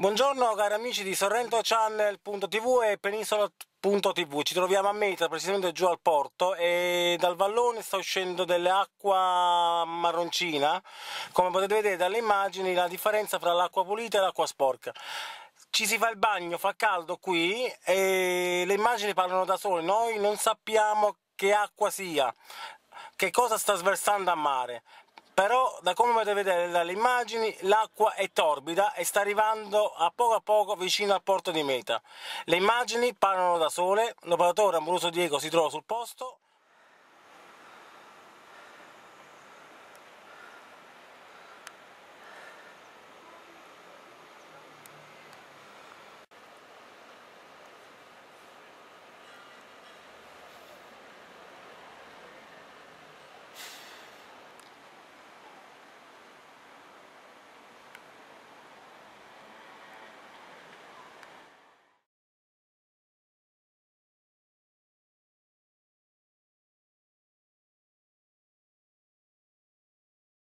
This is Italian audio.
Buongiorno cari amici di sorrentochannel.tv e penisola.tv Ci troviamo a Meta, precisamente giù al porto e dal vallone sta uscendo dell'acqua marroncina come potete vedere dalle immagini la differenza tra l'acqua pulita e l'acqua sporca ci si fa il bagno, fa caldo qui e le immagini parlano da sole noi non sappiamo che acqua sia che cosa sta sversando a mare però da come potete vedere dalle immagini l'acqua è torbida e sta arrivando a poco a poco vicino al porto di meta. Le immagini parlano da sole, l'operatore Amoroso Diego si trova sul posto